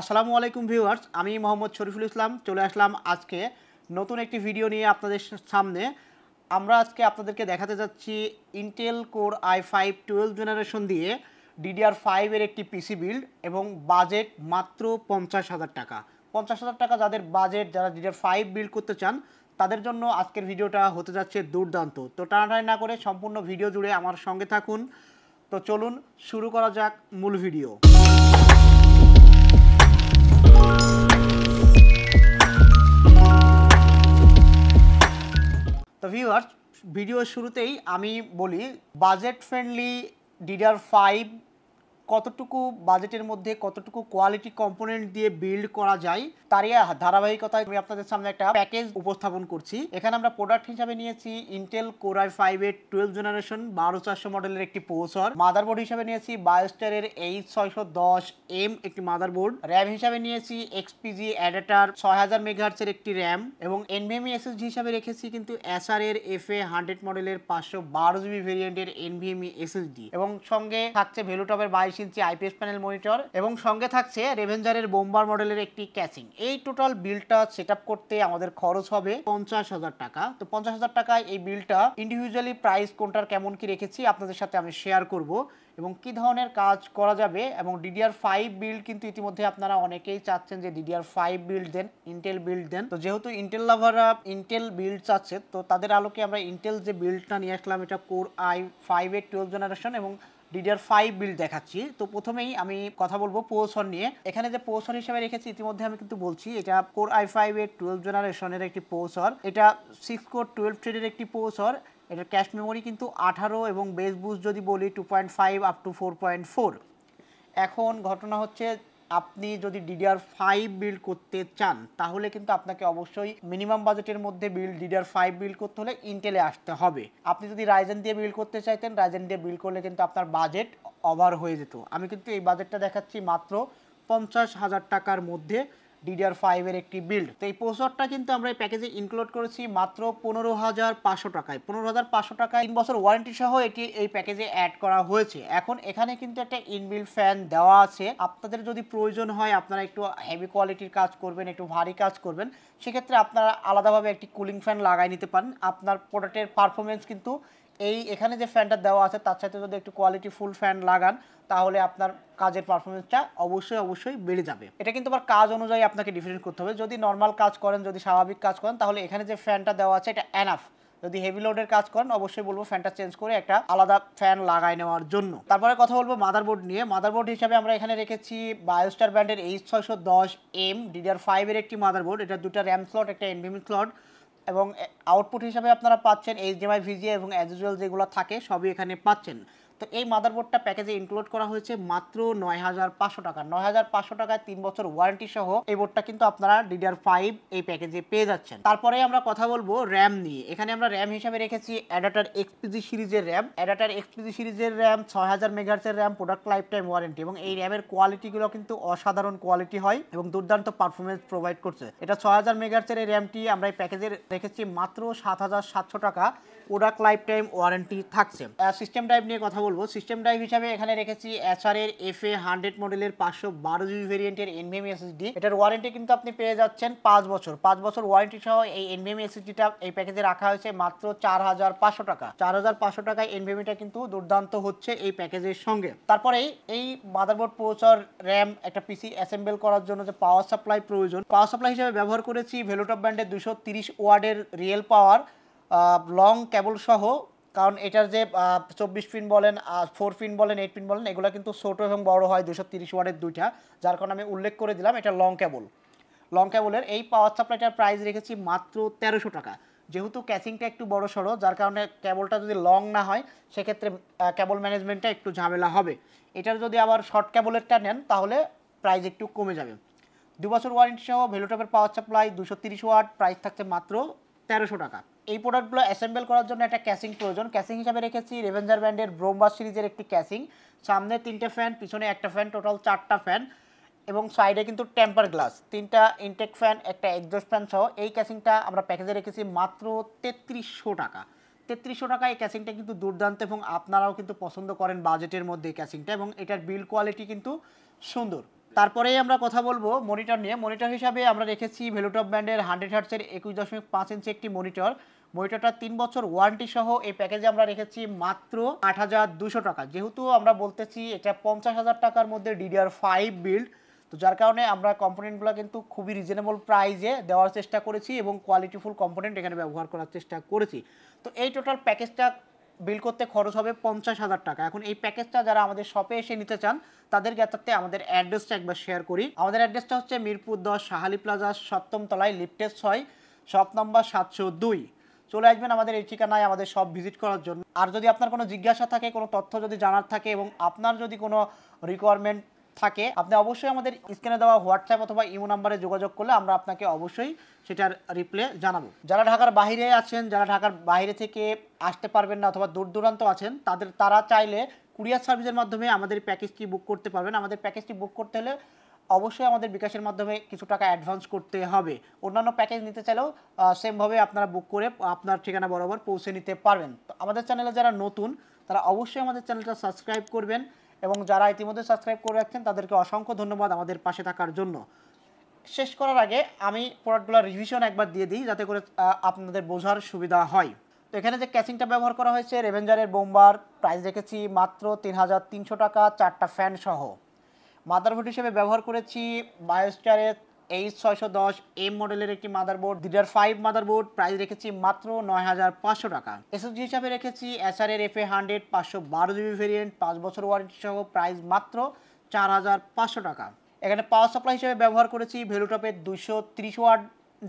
আসসালামু আলাইকুম ভিউয়ার্স আমি মোহাম্মদ শরীফুল ইসলাম চলে আসলাম আজকে নতুন একটি ভিডিও নিয়ে আপনাদের সামনে আমরা আজকে আপনাদেরকে দেখাতে যাচ্ছি Intel core i five twelve generation দিয়ে ডিডিআর ফাইভের একটি পিসি বিল্ড এবং বাজেট মাত্র পঞ্চাশ হাজার টাকা পঞ্চাশ হাজার টাকা যাদের বাজেট যারা ডিডিআর ফাইভ বিল্ড করতে চান তাদের জন্য আজকের ভিডিওটা হতে যাচ্ছে দুর্দান্ত তো টানাটানি না করে সম্পূর্ণ ভিডিও জুড়ে আমার সঙ্গে থাকুন তো চলুন শুরু করা যাক মূল ভিডিও ভিউয়ার্স ভিডিও শুরুতেই আমি বলি বাজেট ফ্রেন্ডলি ডিডার ফাইভ কতটুকু বাজেটের মধ্যে কতটুকু কোয়ালিটি কম্পোনেন্ট দিয়ে বিল্ড করা যায় তারই ধারাবাহিকতায় আমি আপনাদের সামনে একটা প্যাকেজ উপস্থাপন করছি এখানে আমরা প্রোডাক্ট হিসাবে নিয়েছি ইন্টেল কোরাই ফাইভ এর টুয়েলভ জেনারেশন বারো চারশো মডেলের একটি প্রসর মাদারবোর্ড হিসাবে নিয়েছি বায়োস্টারের এইচ ছয়শো দশ এম একটি মাদারবোর্ড র্যাম হিসাবে নিয়েছি এক্সপিজি অ্যাডাটার ছয় হাজার মেগাহার্সের একটি র্যাম এবং এনভিএমই এসএসডি e হিসাবে রেখেছি কিন্তু এসআর এর এফ এ হান্ড্রেড মডেলের পাঁচশো বারো জিবি ভেরিয়েন্টের এনভিএমই এসএসডি এবং সঙ্গে থাকছে ভেলুটপের বাইশ বাইশ ইঞ্চি আইপিএস প্যানেল মনিটর এবং সঙ্গে থাকছে রেভেঞ্জারের বোম্বার মডেলের একটি ক্যাচিং এই টোটাল বিলটা সেট করতে আমাদের খরচ হবে পঞ্চাশ হাজার টাকা তো পঞ্চাশ হাজার টাকায় এই বিলটা ইন্ডিভিজুয়ালি প্রাইস কোনটার কেমন কি রেখেছি আপনাদের সাথে আমি শেয়ার করব এবং কি ধরনের কাজ করা যাবে এবং ডিডিআর ফাইভ বিল্ড কিন্তু ইতিমধ্যে আপনারা অনেকেই চাচ্ছেন যে ডিডিআর ফাইভ বিল্ড দেন ইন্টেল বিল্ড দেন তো যেহেতু ইন্টেল লাভাররা ইন্টেল বিল্ড চাচ্ছে তো তাদের আলোকে আমরা ইন্টেল যে বিল্ডটা নিয়ে আসলাম এটা কোর আই ফাইভ এর টুয়েলভ জেনারেশন এবং ডিডিআর ফাইভ বিল দেখাচ্ছি তো প্রথমেই আমি কথা বলবো পোসন নিয়ে এখানে যে পোসন হিসেবে রেখেছি ইতিমধ্যে আমি কিন্তু বলছি এটা কোর আই ফাইভ এর টুয়েলভ জেনারেশনের একটি পোসর এটা সিক্স কোর টুয়েলভ ট্রেডের একটি পোসর এটার ক্যাশ মেমোরি কিন্তু আঠারো এবং বেস বুস যদি বলি two point five up to four point four এখন ঘটনা হচ্ছে আপনি যদি ডিডিআর ফাইভ বিল্ড করতে চান তাহলে কিন্তু আপনাকে অবশ্যই মিনিমাম বাজেটের মধ্যে বিল ডিডিআর ফাইভ বিল্ড করতে হলে ইন্টেলে আসতে হবে আপনি যদি রাইজেন দিয়ে বিল্ড করতে চাইতেন রাইজেন দিয়ে বিল্ড করলে কিন্তু আপনার বাজেট ওভার হয়ে যেত আমি কিন্তু এই বাজেটটা দেখাচ্ছি মাত্র পঞ্চাশ হাজার টাকার মধ্যে ডিডিআর ফাইভের একটি বিল্ড তো এই প্রসেসরটা কিন্তু আমরা এই প্যাকেজে ইনক্লুড করেছি মাত্র পনেরো হাজার পাঁচশো টাকায় পনেরো হাজার পাঁচশো টাকায় তিন বছর ওয়ারেন্টি সহ এটি এই প্যাকেজে অ্যাড করা হয়েছে এখন এখানে কিন্তু একটা ইনবিল ফ্যান দেওয়া আছে আপনাদের যদি প্রয়োজন হয় আপনারা একটু হেভি কোয়ালিটির কাজ করবেন একটু ভারী কাজ করবেন সেক্ষেত্রে আপনারা আলাদাভাবে একটি কুলিং ফ্যান লাগাই নিতে পারেন আপনার প্রোডাক্টের পারফরমেন্স কিন্তু এই এখানে যে ফ্যানটা দেওয়া আছে তার সাথে যদি একটু কোয়ালিটি ফুল ফ্যান লাগান তাহলে আপনার কাজের পারফরমেন্সটা অবশ্যই অবশ্যই বেড়ে যাবে এটা কিন্তু আবার কাজ অনুযায়ী আপনাকে ডিফারেন্ট করতে হবে যদি নর্মাল কাজ করেন যদি স্বাভাবিক কাজ করেন তাহলে এখানে যে ফ্যানটা দেওয়া আছে এটা অ্যানাফ যদি হেভি লোডের কাজ করেন অবশ্যই বলবো ফ্যানটা চেঞ্জ করে একটা আলাদা ফ্যান লাগাই নেওয়ার জন্য তারপরে কথা বলবো মাদারবোর্ড নিয়ে মাদারবোর্ড হিসাবে আমরা এখানে রেখেছি বায়োস্টার ব্র্যান্ডের এইচ ছয়শো দশ এম ডিডিআর ফাইভের একটি মাদারবোর্ড এটা দুটো র্যাম স্লট একটা এনভিমি স্লট এবং আউটপুট হিসাবে আপনারা পাচ্ছেন এইচডিএমআই ভিজিএ এবং অ্যাজ যেগুলো থাকে সবই এখানে পাচ্ছেন তো এই মাদারবোর্ডটা প্যাকেজে ইনক্লুড করা হয়েছে মাত্র নয় হাজার পাঁচশো টাকা নয় হাজার পাঁচশো টাকায় তিন বছর ওয়ারেন্টি সহ এই বোর্ডটা কিন্তু আপনারা ডিডিআর ফাইভ এই প্যাকেজে পেয়ে যাচ্ছেন তারপরে আমরা কথা বলবো র্যাম নিয়ে এখানে আমরা র্যাম হিসাবে রেখেছি অ্যাডাটার এক্সপিজি সিরিজের র্যাম অ্যাডাটার এক্সপিজি সিরিজের র্যাম ছয় হাজার মেগাহার্সের RAM product life time warranty এবং এই র্যামের কোয়ালিটিগুলো কিন্তু অসাধারণ কোয়ালিটি হয় এবং দুর্দান্ত পারফরমেন্স প্রোভাইড করছে এটা ছয় হাজার মেগাহার্সের এই র্যামটি আমরা এই প্যাকেজে রেখেছি মাত্র সাত হাজার সাতশো টাকা প্রোডাক্ট লাইফ টাইম ওয়ারেন্টি থাকছে সিস্টেম ড্রাইভ নিয়ে কথা বলবো সিস্টেম ড্রাইভ হিসাবে এখানে রেখেছি এসআর এর এফ এ হান্ড্রেড মডেলের পাঁচশো বারো জিবি ভেরিয়েন্টের এনভিএম এসএসডি এটার ওয়ারেন্টি কিন্তু আপনি পেয়ে যাচ্ছেন পাঁচ বছর পাঁচ বছর ওয়ারেন্টি সহ এই এনভিএম এসএসডিটা এই প্যাকেজে রাখা হয়েছে মাত্র চার হাজার পাঁচশো টাকা চার হাজার পাঁচশো টাকায় এনভিএমিটা কিন্তু দুর্দান্ত হচ্ছে এই প্যাকেজের সঙ্গে তারপরে এই মাদারবোর্ড প্রচার র্যাম একটা পিসি অ্যাসেম্বল করার জন্য যে পাওয়ার সাপ্লাই প্রয়োজন পাওয়ার সাপ্লাই হিসেবে ব্যবহার করেছি ভেলোটপ ব্যান্ডের দুশো তিরিশ ওয়ার্ডের রিয়েল পাওয়ার লং ক্যাবল সহ কারণ এটার যে চব্বিশ পিন বলেন ফোর পিন বলেন এইট পিন বলেন এগুলো কিন্তু ছোটো এবং বড় হয় দুশো তিরিশ ওয়ার্ডের দুইটা যার কারণে আমি উল্লেখ করে দিলাম এটা লং ক্যাবল লং ক্যাবলের এই পাওয়ার সাপ্লাইটার প্রাইস রেখেছি মাত্র তেরোশো টাকা যেহেতু ক্যাচিংটা একটু বড় সড়ো যার কারণে ক্যাবলটা যদি লং না হয় সেক্ষেত্রে ক্যাবল ম্যানেজমেন্টটা একটু ঝামেলা হবে এটার যদি আবার শর্ট ক্যাবলেরটা নেন তাহলে প্রাইস একটু কমে যাবে দু বছর ওয়ারেন্টি সহ ভেলোটপের পাওয়ার সাপ্লাই দুশো তিরিশ ওয়াট প্রাইস থাকছে মাত্র তেরোশো টাকা এই প্রোডাক্টগুলো অ্যাসেম্বল করার জন্য একটা ক্যাসিং প্রয়োজন ক্যাসিং হিসাবে রেখেছি রেভেঞ্জার ব্র্যান্ডের ব্রোমবাস সিরিজের একটি ক্যাসিং সামনে তিনটে ফ্যান পিছনে একটা ফ্যান টোটাল চারটা ফ্যান এবং সাইডে কিন্তু টেম্পার গ্লাস তিনটা ইনটেক ফ্যান একটা এক্সজস্ট ফ্যান সহ এই ক্যাসিংটা আমরা প্যাকেজে রেখেছি মাত্র তেত্রিশশো টাকা তেত্রিশশো টাকা এই ক্যাসিংটা কিন্তু দুর্দান্ত এবং আপনারাও কিন্তু পছন্দ করেন বাজেটের মধ্যে এই ক্যাসিংটা এবং এটার বিল কোয়ালিটি কিন্তু সুন্দর তারপরে আমরা কথা বলবো মনিটর নিয়ে মনিটর হিসাবে আমরা রেখেছি ভেলুটপ ব্র্যান্ডের হান্ড্রেড হার্টসের একুশ দশমিক পাঁচ ইঞ্চি একটি মনিটর মনিটরটা তিন বছর ওয়ারেন্টি সহ এই প্যাকেজে আমরা রেখেছি মাত্র আট হাজার দুশো টাকা যেহেতু আমরা বলতেছি এটা পঞ্চাশ হাজার টাকার মধ্যে ডিডিআর ফাইভ বিল্ড তো যার কারণে আমরা কম্পোনেন্টগুলো কিন্তু খুবই রিজনেবল প্রাইজে দেওয়ার চেষ্টা করেছি এবং কোয়ালিটিফুল কম্পোনেন্ট এখানে ব্যবহার করার চেষ্টা করেছি তো এই টোটাল প্যাকেজটা বিল করতে খরচ হবে পঞ্চাশ হাজার টাকা এখন এই প্যাকেজটা যারা আমাদের শপে এসে নিতে চান তাদের জ্ঞাতার্থে আমাদের অ্যাড্রেসটা একবার শেয়ার করি আমাদের অ্যাড্রেসটা হচ্ছে মিরপুর দশ সাহালি প্লাজা সপ্তম তলায় লিপটেস্ট ছয় শপ নম্বর সাতশো দুই চলে আসবেন আমাদের এই ঠিকানায় আমাদের সব ভিজিট করার জন্য আর যদি আপনার কোনো জিজ্ঞাসা থাকে কোনো তথ্য যদি জানার থাকে এবং আপনার যদি কোনো রিকোয়ারমেন্ট থাকে আপনি অবশ্যই আমাদের স্ক্রিনে দেওয়া হোয়াটসঅ্যাপ অথবা ইমো নাম্বারে যোগাযোগ করলে আমরা আপনাকে অবশ্যই সেটার রিপ্লে জানাবো যারা ঢাকার বাইরে আছেন যারা ঢাকার বাইরে থেকে আসতে পারবেন না অথবা দূর দূরান্ত আছেন তাদের তারা চাইলে কুরিয়ার সার্ভিসের মাধ্যমে আমাদের প্যাকেজটি বুক করতে পারবেন আমাদের প্যাকেজটি বুক করতে হলে অবশ্যই আমাদের বিকাশের মাধ্যমে কিছু টাকা অ্যাডভান্স করতে হবে অন্যান্য প্যাকেজ নিতে চাইলেও সেমভাবে আপনারা বুক করে আপনার ঠিকানা বরাবর পৌঁছে নিতে পারবেন তো আমাদের চ্যানেলে যারা নতুন তারা অবশ্যই আমাদের চ্যানেলটা সাবস্ক্রাইব করবেন এবং যারা ইতিমধ্যে সাবস্ক্রাইব করে রাখছেন তাদেরকে অসংখ্য ধন্যবাদ আমাদের পাশে থাকার জন্য শেষ করার আগে আমি প্রোডাক্টগুলোর রিভিশন একবার দিয়ে দিই যাতে করে আপনাদের বোঝার সুবিধা হয় তো এখানে যে ক্যাচিংটা ব্যবহার করা হয়েছে রেভেঞ্জারের বোম্বার প্রাইস রেখেছি মাত্র তিন হাজার তিনশো টাকা চারটা ফ্যান সহ মাদারবোর্ড হিসেবে ব্যবহার করেছি বায়োস্টারের এইচ ছয়শো দশ এম মডেলের একটি মাদারবোর্ড ডিডার ফাইভ মাদারবোর্ড প্রাইস রেখেছি মাত্র নয় হাজার পাঁচশো টাকা এসএসজি হিসাবে রেখেছি এসআরএর এফ এ হান্ড্রেড পাঁচশো বারো জিবি ভেরিয়েন্ট পাঁচ বছর ওয়ারেন্টি সহ প্রাইস মাত্র চার হাজার পাঁচশো টাকা এখানে পাওয়ার সাপ্লাই হিসেবে ব্যবহার করেছি ভেলুটপের দুশো ত্রিশ ওয়াট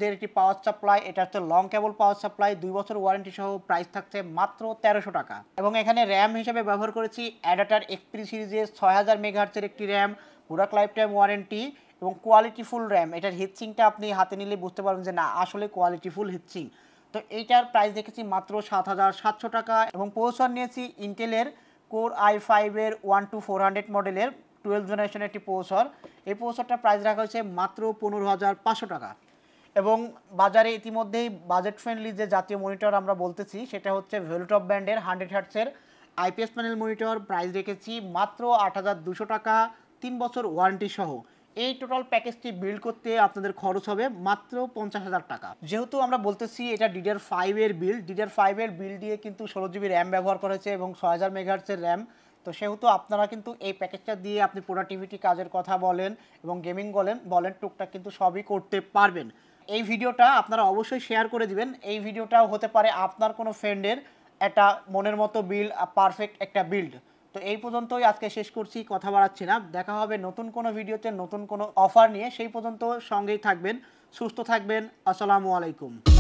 দের একটি পাওয়ার সাপ্লাই এটা হচ্ছে লং কেবল পাওয়ার সাপ্লাই দুই বছর ওয়ারেন্টি সহ প্রাইস থাকছে মাত্র তেরোশো টাকা এবং এখানে র্যাম হিসেবে ব্যবহার করেছি অ্যাডাটার এক্সপ্রি সিরিজের ছয় হাজার মেগাহার্চের একটি র্যাম পুরাক লাইফ টাইম ওয়ারেন্টি এবং কোয়ালিটিফুল র্যাম এটার হিটসিংটা আপনি হাতে নিলে বুঝতে পারবেন যে না আসলে কোয়ালিটিফুল হিটসিং তো এইটার প্রাইস দেখেছি মাত্র সাত হাজার সাতশো টাকা এবং পোসার নিয়েছি ইন্টেলের কোর আই ফাইভের ওয়ান টু ফোর হান্ড্রেড মডেলের টুয়েলভ জেনারেশনের একটি পোসার এই পোসারটার প্রাইস রাখা হয়েছে মাত্র পনেরো হাজার পাঁচশো টাকা এবং বাজারে ইতিমধ্যেই বাজেট ফ্রেন্ডলি যে জাতীয় মনিটর আমরা বলতেছি সেটা হচ্ছে ভেলুটপ ব্র্যান্ডের হান্ড্রেড হার্টসের আইপিএস প্যানেল মনিটর প্রাইস রেখেছি মাত্র আট টাকা তিন বছর ওয়ারেন্টি সহ এই টোটাল প্যাকেজটি বিল্ড করতে আপনাদের খরচ হবে মাত্র পঞ্চাশ হাজার টাকা যেহেতু আমরা বলতেছি এটা ডিডার ফাইভের বিল ডিডার ফাইভের বিল দিয়ে কিন্তু ষোলো জিবি র্যাম ব্যবহার করেছে এবং ছয় হাজার মেগাহার্সের র্যাম তো সেহেতু আপনারা কিন্তু এই প্যাকেজটা দিয়ে আপনি প্রোডাক্টিভিটি কাজের কথা বলেন এবং গেমিং বলেন বলেন টুকটাক কিন্তু সবই করতে পারবেন এই ভিডিওটা আপনারা অবশ্যই শেয়ার করে দিবেন এই ভিডিওটাও হতে পারে আপনার কোনো ফ্রেন্ডের একটা মনের মতো বিল্ড পারফেক্ট একটা বিল্ড তো এই পর্যন্তই আজকে শেষ করছি কথা বাড়াচ্ছি না দেখা হবে নতুন কোনো ভিডিওতে নতুন কোনো অফার নিয়ে সেই পর্যন্ত সঙ্গেই থাকবেন সুস্থ থাকবেন আসসালামু আলাইকুম